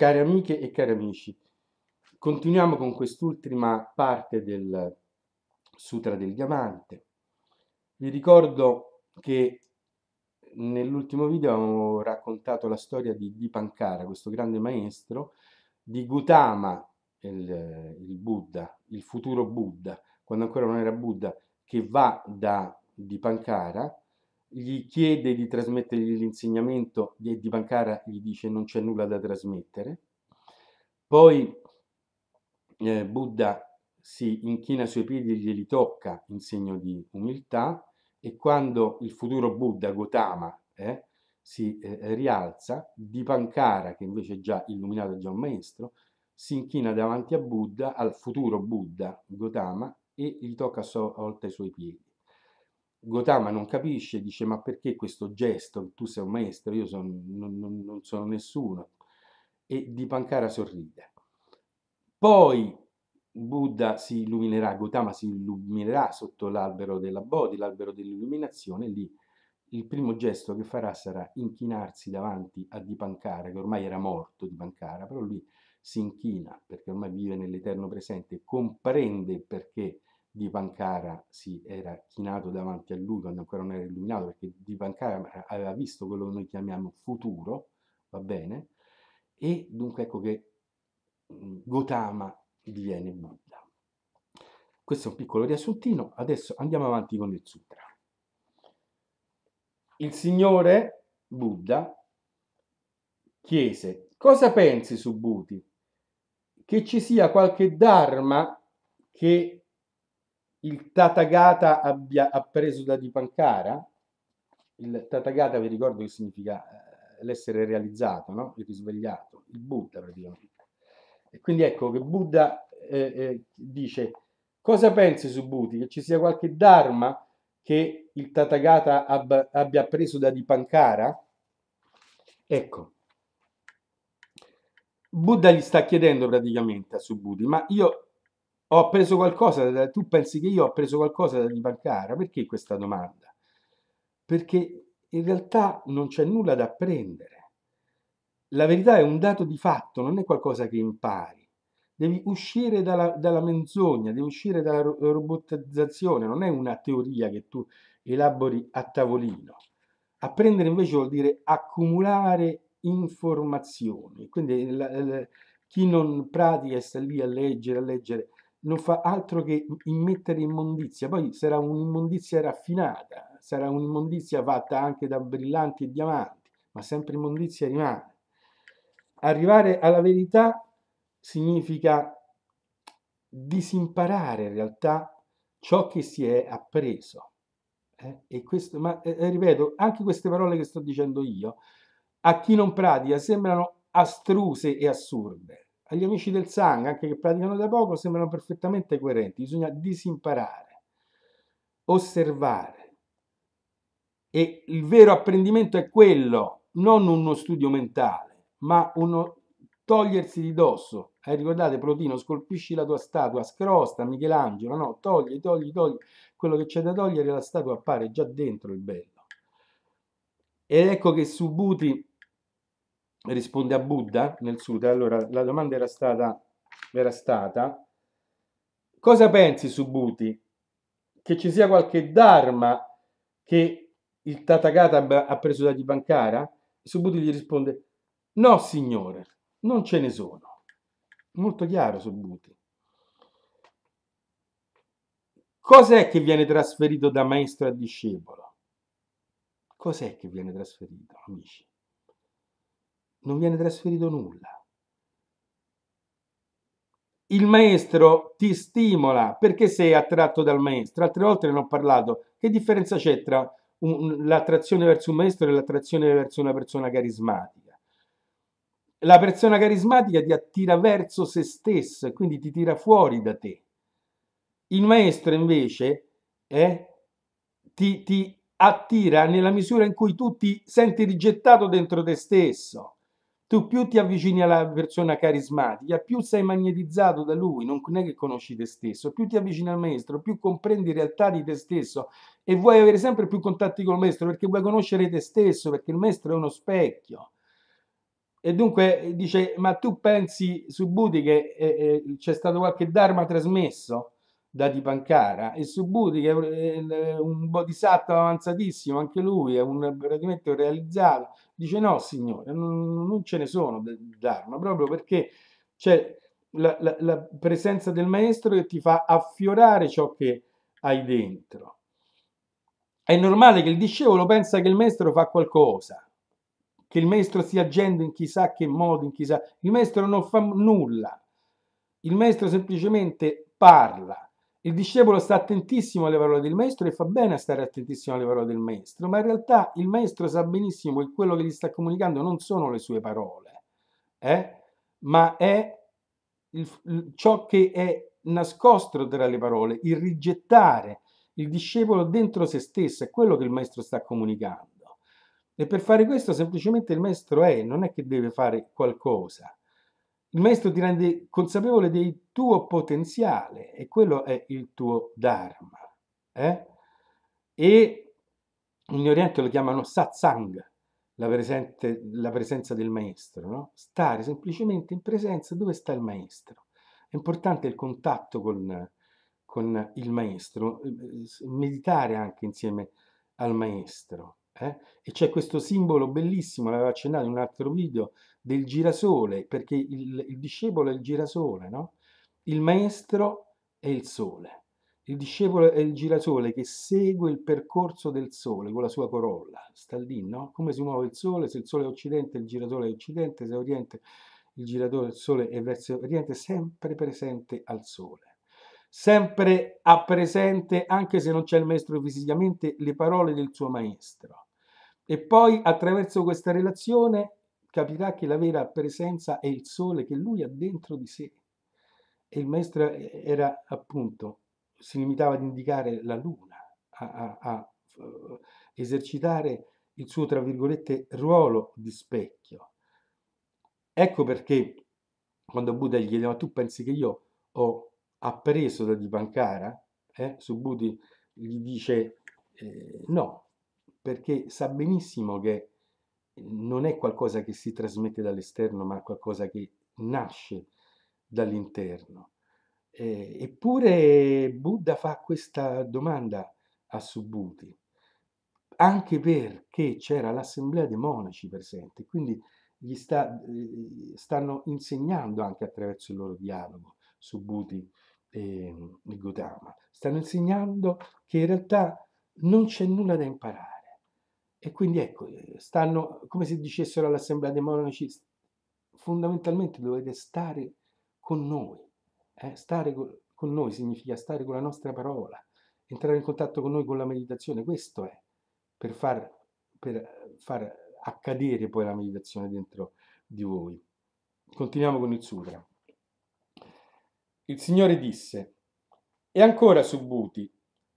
Cari amiche e cari amici, continuiamo con quest'ultima parte del Sutra del Diamante. Vi ricordo che nell'ultimo video ho raccontato la storia di Dipankara, questo grande maestro, di Gautama, il, il Buddha, il futuro Buddha, quando ancora non era Buddha, che va da Dipankara gli chiede di trasmettergli l'insegnamento e di Bancara gli dice non c'è nulla da trasmettere. Poi eh, Buddha si inchina sui piedi e glieli tocca in segno di umiltà e quando il futuro Buddha, Gotama, eh, si eh, rialza, Dipankara, che invece è già illuminato, è già un maestro, si inchina davanti a Buddha, al futuro Buddha, Gotama, e gli tocca a sua volta i suoi piedi. Gotama non capisce, dice ma perché questo gesto, tu sei un maestro, io son, non, non, non sono nessuno, e Dipankara sorride. Poi Buddha si illuminerà, Gotama si illuminerà sotto l'albero della Bodhi, l'albero dell'illuminazione, lì il primo gesto che farà sarà inchinarsi davanti a Dipankara, che ormai era morto Dipankara, però lui si inchina perché ormai vive nell'eterno presente, comprende perché di Pancara si era chinato davanti a lui quando ancora non era illuminato, perché di Pancara eh, aveva visto quello che noi chiamiamo futuro, va bene? E dunque ecco che mm, Gautama diviene Buddha. Questo è un piccolo riassuntino, adesso andiamo avanti con il sutra. Il Signore Buddha chiese, cosa pensi su Buddhi? Che ci sia qualche Dharma che il Tathagata abbia appreso da Dipankara, il Tathagata vi ricordo che significa eh, l'essere realizzato, no? il risvegliato, il Buddha praticamente. E quindi ecco che Buddha eh, eh, dice cosa pensi su Buddha? Che ci sia qualche Dharma che il Tathagata ab- abbia appreso da Dipankara? Ecco, Buddha gli sta chiedendo praticamente a Subhuti, ma io ho preso qualcosa, da, eh, tu pensi che io ho preso qualcosa di Bancara? Perché questa domanda? Perché in realtà non c'è nulla da apprendere. La verità è un dato di fatto, non è qualcosa che impari. Devi uscire dalla, dalla menzogna, devi uscire dalla robotizzazione, non è una teoria che tu elabori a tavolino. Apprendere invece vuol dire accumulare informazioni. Quindi la, la, chi non pratica e sta lì a leggere, a leggere, non fa altro che immettere immondizia, poi sarà un'immondizia raffinata, sarà un'immondizia fatta anche da brillanti e diamanti, ma sempre immondizia rimane. Arrivare alla verità significa disimparare in realtà ciò che si è appreso. Eh? E questo, ma eh, eh ripeto, anche queste parole che sto dicendo io, a chi non pratica sembrano astruse e assurde, agli amici del sangue, anche che praticano da poco, sembrano perfettamente coerenti. Bisogna disimparare, osservare. E il vero apprendimento è quello, non uno studio mentale, ma uno togliersi di dosso. Eh, ricordato, Plotino, scolpisci la tua statua, scrosta Michelangelo, no, togli, togli, togli. Quello che c'è da togliere, la statua appare già dentro il bello. Ed ecco che Subuti risponde a Buddha nel Sutra. Allora, la domanda era stata, era stata cosa pensi su Buti? Che ci sia qualche Dharma che il Tathagata ha preso da Dipankara? Subuti gli risponde, no signore, non ce ne sono. Molto chiaro Subuti. Cos'è che viene trasferito da maestro a discepolo? Cos'è che viene trasferito, amici? non viene trasferito nulla. Il maestro ti stimola perché sei attratto dal maestro. Altre volte ne ho parlato. Che differenza c'è tra l'attrazione verso un maestro e l'attrazione verso una persona carismatica? La persona carismatica ti attira verso se stessa e quindi ti tira fuori da te. Il maestro invece eh, ti, ti attira nella misura in cui tu ti senti rigettato dentro te stesso tu più ti avvicini alla persona carismatica, più sei magnetizzato da lui, non è che conosci te stesso, più ti avvicini al maestro, più comprendi realtà di te stesso e vuoi avere sempre più contatti col maestro perché vuoi conoscere te stesso, perché il maestro è uno specchio. E dunque dice, ma tu pensi su Buddhi che eh, eh, c'è stato qualche Dharma trasmesso? da Di Pancara e Subuti che è un bodhisattva avanzatissimo, anche lui è un praticamente realizzato, dice no signore, non, non ce ne sono del Dharma, proprio perché c'è la, la, la, presenza del maestro che ti fa affiorare ciò che hai dentro. È normale che il discepolo pensa che il maestro fa qualcosa, che il maestro stia agendo in chissà che modo, in chissà... Il maestro non fa nulla, il maestro semplicemente parla, il discepolo sta attentissimo alle parole del maestro e fa bene a stare attentissimo alle parole del maestro, ma in realtà il maestro sa benissimo che quello che gli sta comunicando non sono le sue parole, eh? ma è il, ciò che è nascosto tra le parole, il rigettare il discepolo dentro se stesso, è quello che il maestro sta comunicando. E per fare questo semplicemente il maestro è, non è che deve fare qualcosa. Il maestro ti rende consapevole del tuo potenziale e quello è il tuo dharma. Eh? E in Oriente lo chiamano satsang, la, presente, la presenza del maestro, no? stare semplicemente in presenza dove sta il maestro. È importante il contatto con, con il maestro, eh, meditare anche insieme al maestro. Eh? E c'è questo simbolo bellissimo, l'avevo accennato in un altro video, del girasole, perché il, il discepolo è il girasole, no? Il maestro è il sole. Il discepolo è il girasole che segue il percorso del sole con la sua corolla. Sta lì, no? Come si muove il sole? Se il sole è occidente, il giratore è occidente, se è oriente, il giratore del sole è verso oriente, sempre presente al sole. Sempre a presente, anche se non c'è il maestro fisicamente, le parole del suo maestro. E poi attraverso questa relazione capirà che la vera presenza è il sole che lui ha dentro di sé. E il maestro eh, era appunto, si limitava ad indicare la luna, a, a, a eh, esercitare il suo, tra virgolette, ruolo di specchio. Ecco perché quando Buddha gli chiedeva, tu pensi che io ho appreso da Dipankara? Eh? Subhuti gli dice, eh, no, perché sa benissimo che eh, non è qualcosa che si trasmette dall'esterno, ma qualcosa che nasce dall'interno. Eh, eppure Buddha fa questa domanda a Subhuti, anche perché c'era l'assemblea dei monaci presente, quindi gli sta, eh, stanno insegnando anche attraverso il loro dialogo Subhuti e, e Gautama, stanno insegnando che in realtà non c'è nulla da imparare e quindi ecco, stanno, come se dicessero all'assemblea dei monaci, fondamentalmente dovete stare con noi. Eh? Stare con noi significa stare con la nostra parola, entrare in contatto con noi con la meditazione. Questo è per far, per far accadere poi la meditazione dentro di voi. Continuiamo con il sutra. Il Signore disse, e ancora Subbuti,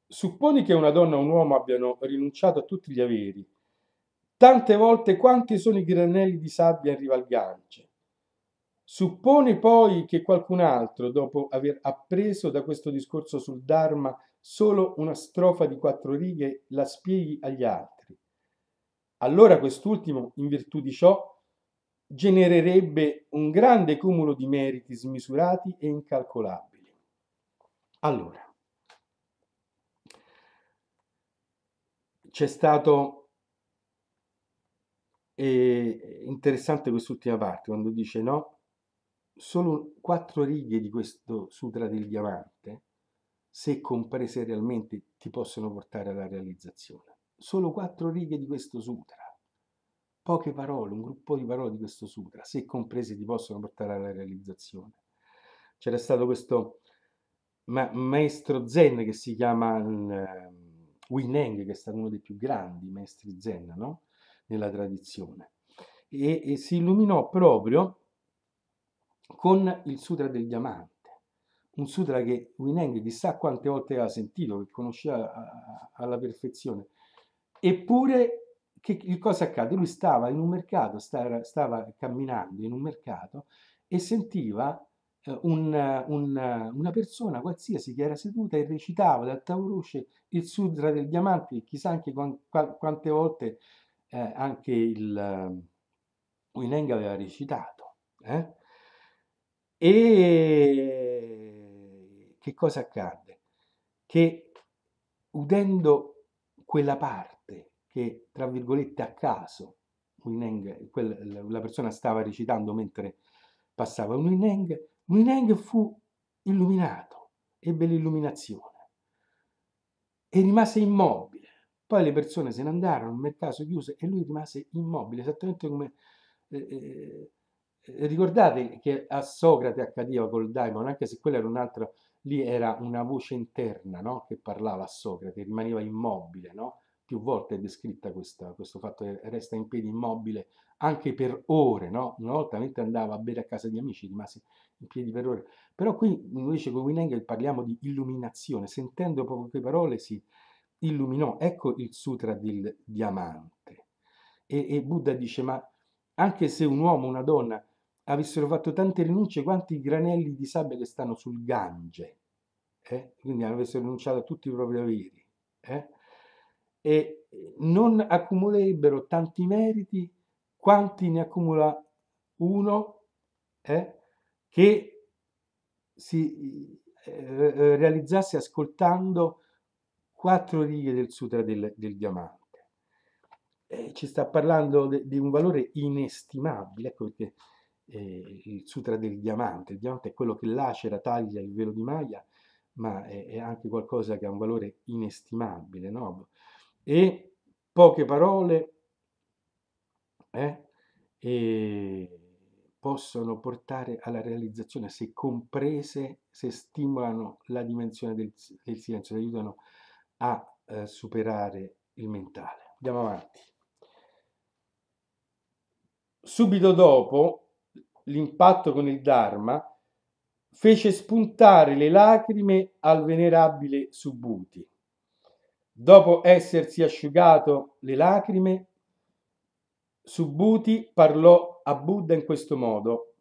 supponi che una donna o un uomo abbiano rinunciato a tutti gli averi Tante volte quanti sono i granelli di sabbia in riva al Gange. Supponi poi che qualcun altro, dopo aver appreso da questo discorso sul Dharma solo una strofa di quattro righe, la spieghi agli altri. Allora quest'ultimo, in virtù di ciò, genererebbe un grande cumulo di meriti smisurati e incalcolabili. Allora, c'è stato e eh, interessante quest'ultima parte, quando dice no, solo quattro righe di questo sutra del diamante, se comprese realmente, ti possono portare alla realizzazione. Solo quattro righe di questo sutra, poche parole, un gruppo di parole di questo sutra, se comprese, ti possono portare alla realizzazione. C'era stato questo ma maestro zen che si chiama um, ehm, Wineng, che è stato uno dei più grandi maestri zen, no? nella tradizione. E, e si illuminò proprio con il Sutra del Diamante, un Sutra che Wineng chissà quante volte aveva sentito, che conosceva alla perfezione. Eppure che, che cosa accade? Lui stava in un mercato, stava, stava camminando in un mercato e sentiva eh, un, un, una persona qualsiasi che era seduta e recitava dal tavolo il sutra del diamante, chissà anche quante volte eh, anche il ehm, Wineng aveva recitato. Eh? E che cosa accadde? Che udendo quella parte che, tra virgolette, a caso, Wineng, la persona stava recitando mentre passava un Wineng, Wineng fu illuminato, ebbe l'illuminazione e rimase immobile poi le persone se ne andarono, il caso chiuse e lui rimase immobile, esattamente come... Eh, eh, ricordate che a Socrate accadeva col daimon, anche se quella era un'altra, lì era una voce interna no? che parlava a Socrate, rimaneva immobile, no? più volte è descritta questa, questo fatto che resta in piedi immobile anche per ore, no? una volta mentre andava a bere a casa di amici rimase in piedi per ore, però qui invece con Winengel parliamo di illuminazione, sentendo proprio quelle parole si, illuminò, ecco il sutra del diamante. E, e Buddha dice, ma anche se un uomo, una donna, avessero fatto tante rinunce, quanti granelli di sabbia che stanno sul Gange, eh? quindi avessero rinunciato a tutti i propri averi, eh? e non accumulerebbero tanti meriti quanti ne accumula uno eh? che si eh, eh, realizzasse ascoltando quattro righe del Sutra del, del Diamante. Eh, ci sta parlando di un valore inestimabile, ecco perché eh, il Sutra del Diamante, il diamante è quello che lacera, taglia il velo di maglia, ma è, è anche qualcosa che ha un valore inestimabile, no? E poche parole eh, e possono portare alla realizzazione se comprese, se stimolano la dimensione del, del silenzio, se aiutano a a eh, superare il mentale. Andiamo avanti. Subito dopo l'impatto con il Dharma fece spuntare le lacrime al venerabile Subhuti. Dopo essersi asciugato le lacrime, Subhuti parlò a Buddha in questo modo.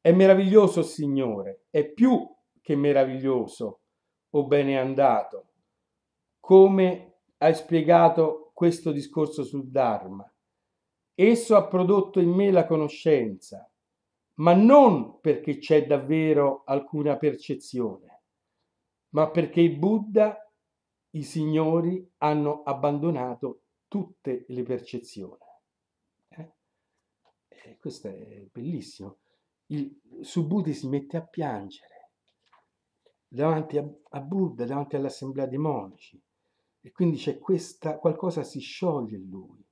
È meraviglioso, Signore, è più che meraviglioso, o bene andato come hai spiegato questo discorso sul Dharma. Esso ha prodotto in me la conoscenza, ma non perché c'è davvero alcuna percezione, ma perché i Buddha, i signori, hanno abbandonato tutte le percezioni. Eh, eh questo è bellissimo. Il Subhuti si mette a piangere davanti a, a Buddha, davanti all'assemblea dei monaci. E quindi c'è questa, qualcosa si scioglie in lui.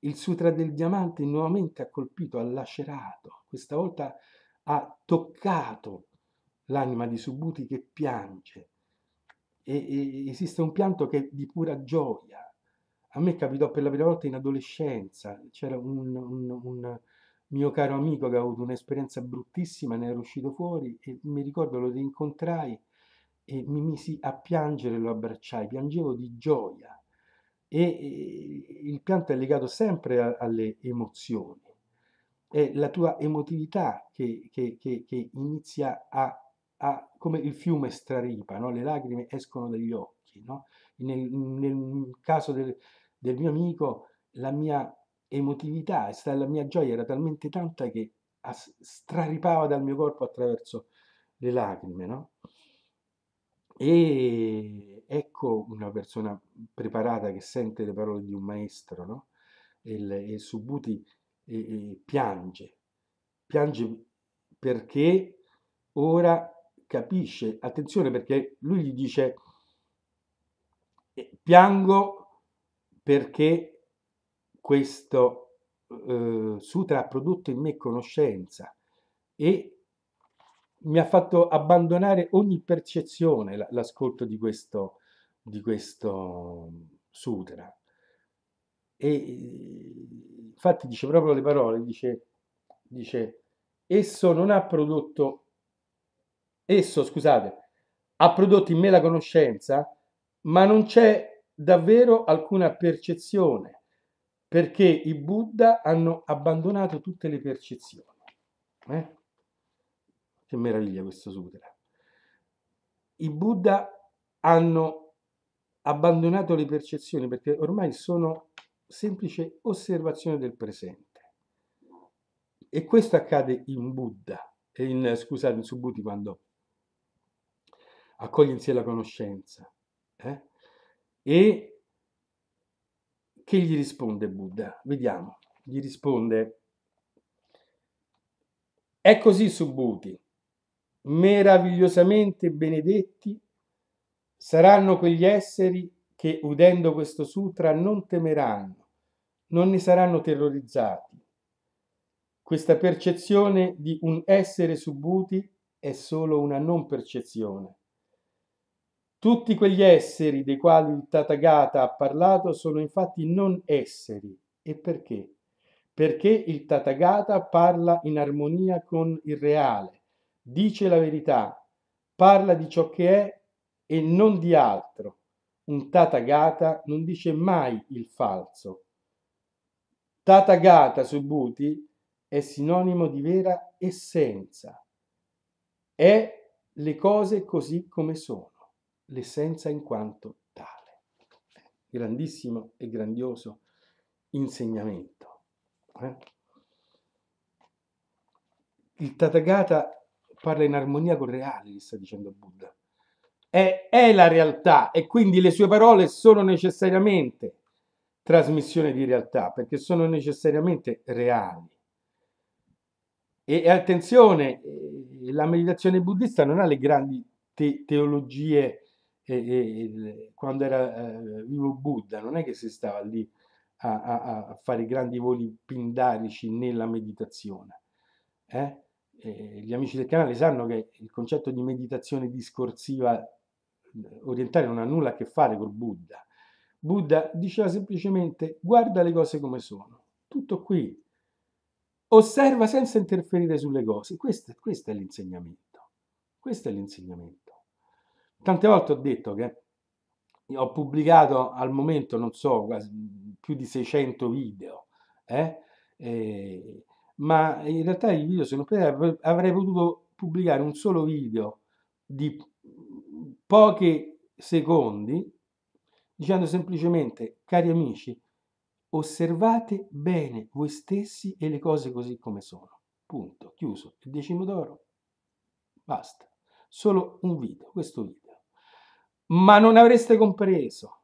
Il sutra del diamante nuovamente ha colpito, ha lacerato, questa volta ha toccato l'anima di Subuti che piange. E, e, esiste un pianto che è di pura gioia. A me capitò per la prima volta in adolescenza, c'era un, un, un mio caro amico che ha avuto un'esperienza bruttissima, ne era uscito fuori e mi ricordo lo rincontrai e mi misi a piangere, lo abbracciai, piangevo di gioia e il pianto è legato sempre a, alle emozioni. È la tua emotività che, che, che, che inizia a, a, come il fiume straripa, no? le lacrime escono dagli occhi. No? Nel, nel, caso del, del mio amico, la mia emotività, la mia gioia era talmente tanta che straripava dal mio corpo attraverso le lacrime, no? E ecco una persona preparata che sente le parole di un maestro, no? E il, Subuti e, e piange, piange perché ora capisce, attenzione perché lui gli dice eh, piango perché questo eh, sutra ha prodotto in me conoscenza e mi ha fatto abbandonare ogni percezione l'ascolto di questo, di questo sutra. E infatti dice proprio le parole, dice, dice esso non ha prodotto, esso scusate, ha prodotto in me la conoscenza, ma non c'è davvero alcuna percezione, perché i Buddha hanno abbandonato tutte le percezioni. Eh? Che meraviglia questo sutra. I Buddha hanno abbandonato le percezioni perché ormai sono semplice osservazione del presente. E questo accade in Buddha, in, scusate, in Subbuti quando accoglie in sé la conoscenza. Eh? E che gli risponde Buddha? Vediamo, gli risponde, è così Subbuti, meravigliosamente benedetti saranno quegli esseri che, udendo questo sutra, non temeranno, non ne saranno terrorizzati. Questa percezione di un essere subuti è solo una non percezione. Tutti quegli esseri dei quali il Tathagata ha parlato sono infatti non esseri. E perché? Perché il Tathagata parla in armonia con il reale dice la verità, parla di ciò che è e non di altro. Un Tata Gata non dice mai il falso. Tata Gata Subhuti è sinonimo di vera essenza. È le cose così come sono, l'essenza in quanto tale. Grandissimo e grandioso insegnamento. Eh? Il Tathagata parla in armonia con il reale, gli sta dicendo Buddha. È, è la realtà e quindi le sue parole sono necessariamente trasmissione di realtà, perché sono necessariamente reali. E, e attenzione, eh, la meditazione buddista non ha le grandi te teologie eh, eh, quando era eh, vivo Buddha, non è che si stava lì a, a, a fare grandi voli pindarici nella meditazione. Eh? eh, gli amici del canale sanno che il concetto di meditazione discorsiva eh, orientale non ha nulla a che fare col Buddha. Buddha diceva semplicemente guarda le cose come sono, tutto qui. Osserva senza interferire sulle cose. Questo, questo è l'insegnamento. Questo è l'insegnamento. Tante volte ho detto che ho pubblicato al momento, non so, quasi più di 600 video. Eh? ma in realtà il video se non nucleari avrei potuto pubblicare un solo video di pochi secondi dicendo semplicemente cari amici osservate bene voi stessi e le cose così come sono punto chiuso il decimo d'oro basta solo un video questo video ma non avreste compreso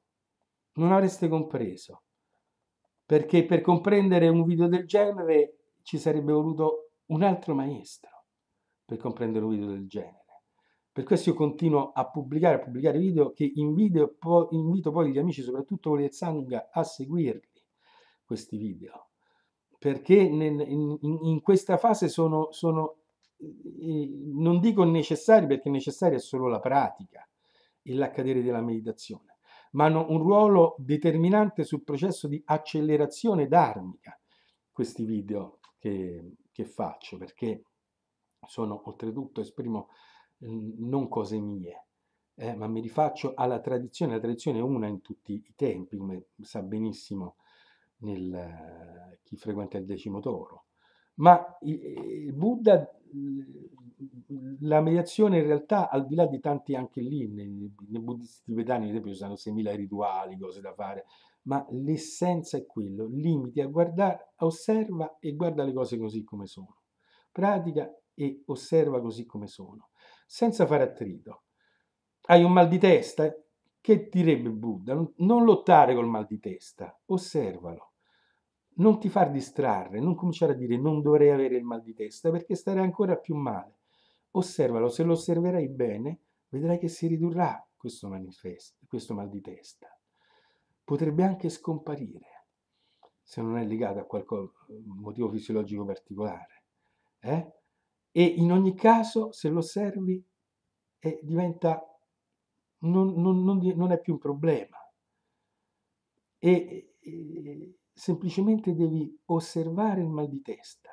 non avreste compreso perché per comprendere un video del genere ci sarebbe voluto un altro maestro per comprendere un video del genere. Per questo io continuo a pubblicare, a pubblicare video che invito, invito poi gli amici, soprattutto quelli del Sangha, a seguirli, questi video. Perché in, in, in questa fase sono, sono eh, eh, non dico necessari, perché necessaria è solo la pratica e l'accadere della meditazione, ma hanno un ruolo determinante sul processo di accelerazione dharmica, questi video che, che faccio, perché sono oltretutto, esprimo non cose mie, eh, ma mi rifaccio alla tradizione, la tradizione è una in tutti i tempi, come sa benissimo nel, chi frequenta il decimo toro. Ma il Buddha, la mediazione in realtà, al di là di tanti anche lì, nei, nei buddhisti tibetani, ad esempio, ci sono 6.000 rituali, cose da fare, ma l'essenza è quello, limiti a guardare, osserva e guarda le cose così come sono, pratica e osserva così come sono, senza fare attrito. Hai un mal di testa? Che direbbe Buddha? Non lottare col mal di testa, osservalo. Non ti far distrarre, non cominciare a dire non dovrei avere il mal di testa perché starei ancora più male. Osservalo, se lo osserverai bene, vedrai che si ridurrà questo, questo mal di testa potrebbe anche scomparire se non è legato a qualche mm, motivo fisiologico particolare. Eh? E in ogni caso, se lo osservi, eh, diventa, non, non, non, non, è più un problema. E, e semplicemente devi osservare il mal di testa.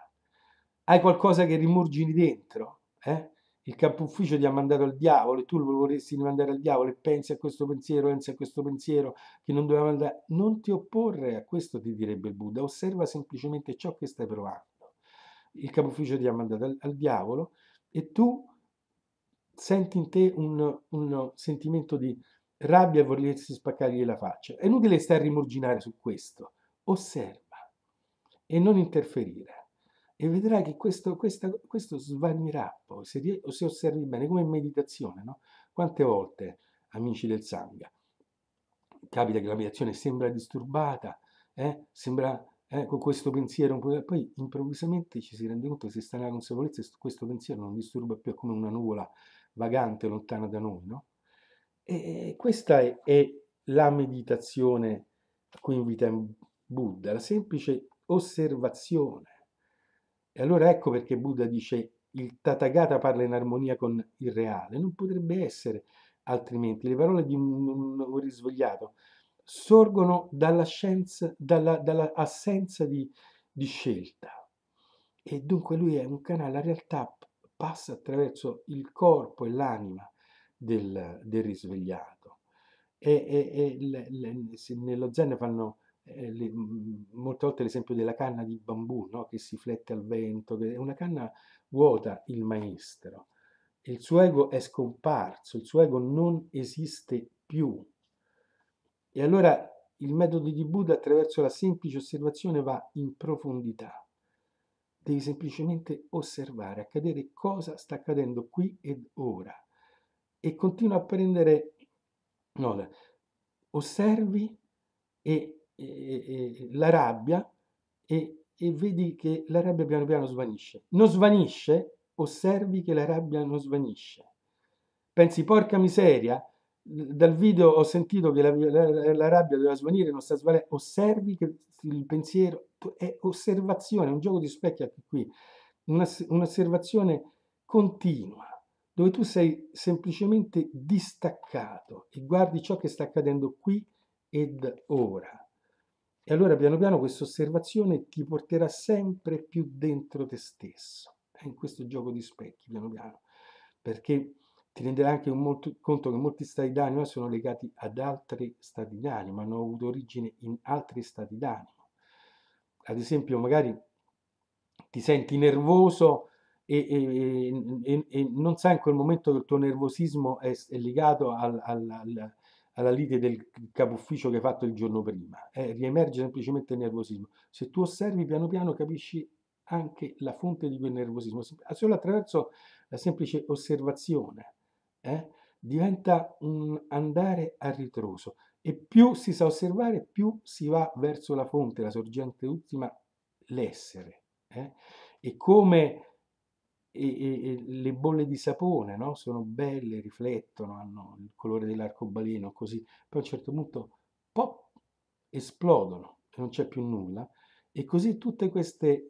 Hai qualcosa che rimurgini dentro, eh? il capo ufficio ti ha mandato al diavolo e tu lo vorresti rimandare al diavolo e pensi a questo pensiero, pensi a questo pensiero che non doveva mandare. Non ti opporre a questo, ti direbbe il Buddha, osserva semplicemente ciò che stai provando. Il capo ufficio ti ha mandato al, al diavolo e tu senti in te un, un sentimento di rabbia e volersi spaccargli la faccia. È inutile stare a rimorginare su questo. Osserva e non interferire e vedrai che questo, questa, questo svanirà poi, se, se, osservi bene, come in meditazione, no? Quante volte, amici del Sangha, capita che la meditazione sembra disturbata, eh? sembra eh, con questo pensiero, poi improvvisamente ci si rende conto che se sta nella consapevolezza questo pensiero non disturba più, è come una nuvola vagante lontana da noi, no? E questa è, è la meditazione a cui invita Buddha, la semplice osservazione e allora ecco perché Buddha dice il Tathagata parla in armonia con il reale, non potrebbe essere altrimenti. Le parole di un risvegliato sorgono dalla scienza, dalla, dalla di, di scelta. E dunque lui è un canale, la realtà passa attraverso il corpo e l'anima del, del risvegliato. E, e, e le, le, nello Zen fanno eh, le, molte volte l'esempio della canna di bambù no? che si flette al vento, che è una canna vuota il maestro, il suo ego è scomparso, il suo ego non esiste più. E allora il metodo di Buddha attraverso la semplice osservazione va in profondità. Devi semplicemente osservare, accadere cosa sta accadendo qui ed ora. E continua a prendere nota. Osservi e la rabbia e, e vedi che la rabbia piano piano svanisce. Non svanisce, osservi che la rabbia non svanisce. Pensi, porca miseria, dal video ho sentito che la, la, la, rabbia doveva svanire, non sta svanendo. Osservi che il pensiero è osservazione, è un gioco di specchi anche qui, un'osservazione continua, dove tu sei semplicemente distaccato e guardi ciò che sta accadendo qui ed ora. E allora piano piano questa osservazione ti porterà sempre più dentro te stesso, è eh, in questo gioco di specchi, piano piano, perché ti renderà anche molto, conto che molti stati d'animo sono legati ad altri stati d'animo, hanno avuto origine in altri stati d'animo. Ad esempio, magari ti senti nervoso e, e, e, e non sai in quel momento che il tuo nervosismo è, è legato al, al, al alla lite del capo ufficio che hai fatto il giorno prima, eh, riemerge semplicemente il nervosismo. Se tu osservi piano piano capisci anche la fonte di quel nervosismo, solo attraverso la semplice osservazione eh, diventa un andare a ritroso e più si sa osservare più si va verso la fonte, la sorgente ultima, l'essere. Eh? E come e, e le bolle di sapone no? sono belle, riflettono, hanno il colore dell'arcobaleno, così, poi a un certo punto pop, esplodono non c'è più nulla. E così tutti questi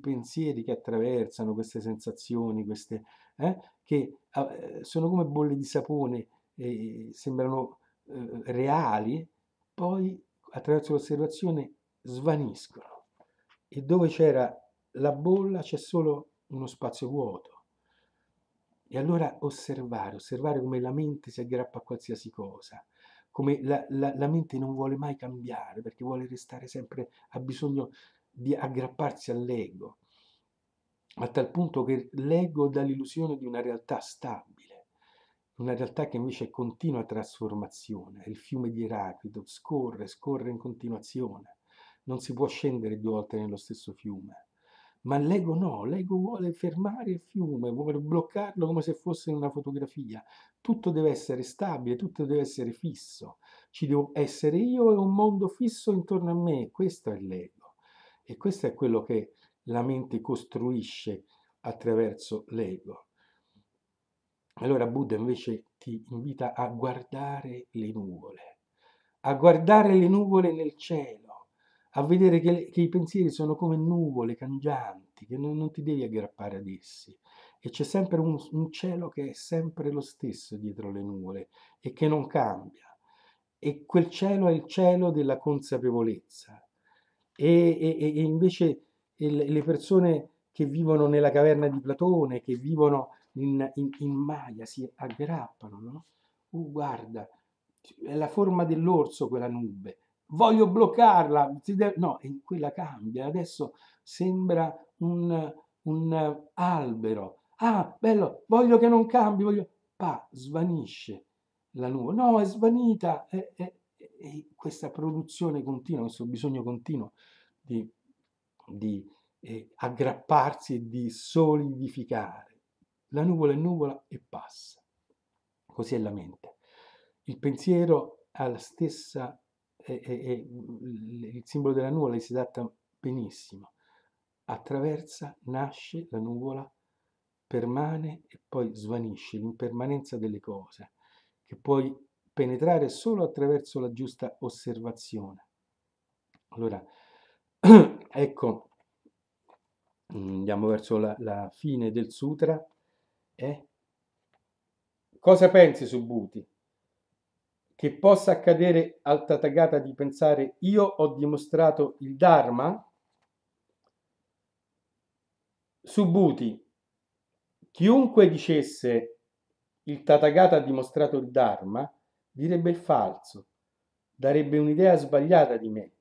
pensieri che attraversano, queste sensazioni, queste, eh, che ah, eh, sono come bolle di sapone, eh, sembrano eh, reali, poi attraverso l'osservazione svaniscono. E dove c'era la bolla c'è solo uno spazio vuoto. E allora osservare, osservare come la mente si aggrappa a qualsiasi cosa, come la, la, la, mente non vuole mai cambiare perché vuole restare sempre, ha bisogno di aggrapparsi all'ego, a tal punto che l'ego dà l'illusione di una realtà stabile, una realtà che invece è continua trasformazione, è il fiume di Eraclito, scorre, scorre in continuazione, non si può scendere due volte nello stesso fiume ma l'ego no, l'ego vuole fermare il fiume, vuole bloccarlo come se fosse una fotografia. Tutto deve essere stabile, tutto deve essere fisso. Ci devo essere io e un mondo fisso intorno a me, questo è l'ego. E questo è quello che la mente costruisce attraverso l'ego. Allora Buddha invece ti invita a guardare le nuvole, a guardare le nuvole nel cielo a vedere che, che, i pensieri sono come nuvole cangianti, che non, non ti devi aggrappare ad essi. E c'è sempre un, un, cielo che è sempre lo stesso dietro le nuvole e che non cambia. E quel cielo è il cielo della consapevolezza. E, e, e invece le persone che vivono nella caverna di Platone, che vivono in, in, in Maya, si aggrappano, no? Uh, guarda, è la forma dell'orso quella nube, voglio bloccarla, no, e quella cambia, adesso sembra un, un albero, ah, bello, voglio che non cambi, voglio, pa, svanisce la nuvola, no, è svanita, e, è, è, questa produzione continua, questo bisogno continuo di, di eh, aggrapparsi e di solidificare. La nuvola è nuvola e passa, così è la mente. Il pensiero ha la stessa e, e, e mm, il simbolo della nuvola si adatta benissimo. Attraversa, nasce la nuvola, permane e poi svanisce l'impermanenza delle cose, che puoi penetrare solo attraverso la giusta osservazione. Allora, ecco, mm, andiamo verso la, la fine del sutra. Eh? Cosa pensi su Buti? che possa accadere al Tathagata di pensare io ho dimostrato il Dharma? Subbuti, chiunque dicesse il Tathagata ha dimostrato il Dharma, direbbe il falso, darebbe un'idea sbagliata di me,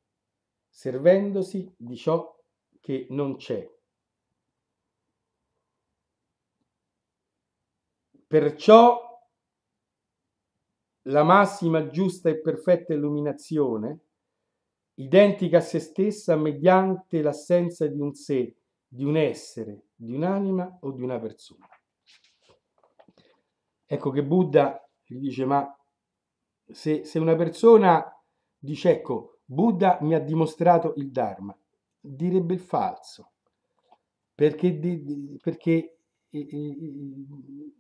servendosi di ciò che non c'è. Perciò la massima giusta e perfetta illuminazione, identica a se stessa mediante l'assenza di un sé, di un essere, di un'anima o di una persona. Ecco che Buddha gli dice, ma se, se una persona dice, ecco, Buddha mi ha dimostrato il Dharma, direbbe il falso, perché, perché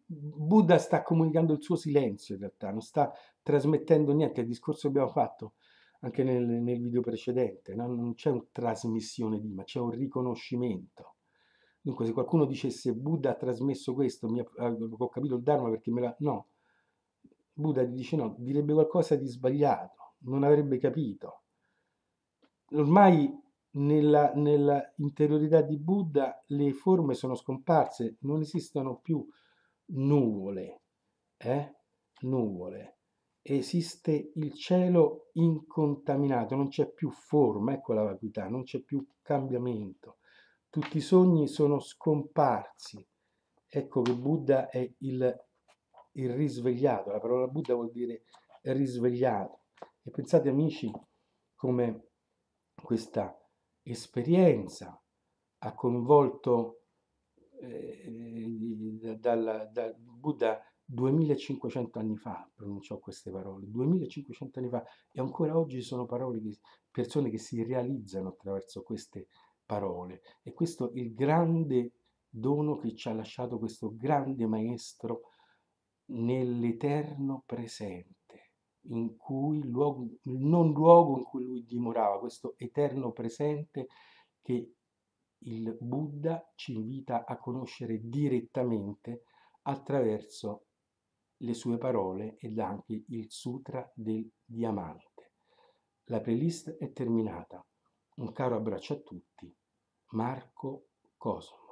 Buddha sta comunicando il suo silenzio in realtà, non sta trasmettendo niente, il discorso che abbiamo fatto anche nel, nel video precedente, no? non c'è una trasmissione di, ma c'è un riconoscimento. Dunque se qualcuno dicesse Buddha ha trasmesso questo, mi ha, ho capito il Dharma perché me l'ha... No, Buddha dice no, direbbe qualcosa di sbagliato, non avrebbe capito. Ormai nella, nella interiorità di Buddha le forme sono scomparse, non esistono più nuvole, eh? nuvole. Esiste il cielo incontaminato, non c'è più forma, ecco la vacuità, non c'è più cambiamento. Tutti i sogni sono scomparsi. Ecco che Buddha è il, il risvegliato, la parola Buddha vuol dire risvegliato. E pensate amici come questa esperienza, ha coinvolto eh, dal, eh, dal Buddha 2500 anni fa pronunciò queste parole, 2500 anni fa e ancora oggi sono parole di persone che si realizzano attraverso queste parole e questo è il grande dono che ci ha lasciato questo grande maestro nell'eterno presente in cui luogo, il non luogo in cui lui dimorava, questo eterno presente che il Buddha ci invita a conoscere direttamente attraverso le sue parole ed anche il Sutra del Diamante. La playlist è terminata. Un caro abbraccio a tutti. Marco Cosmo.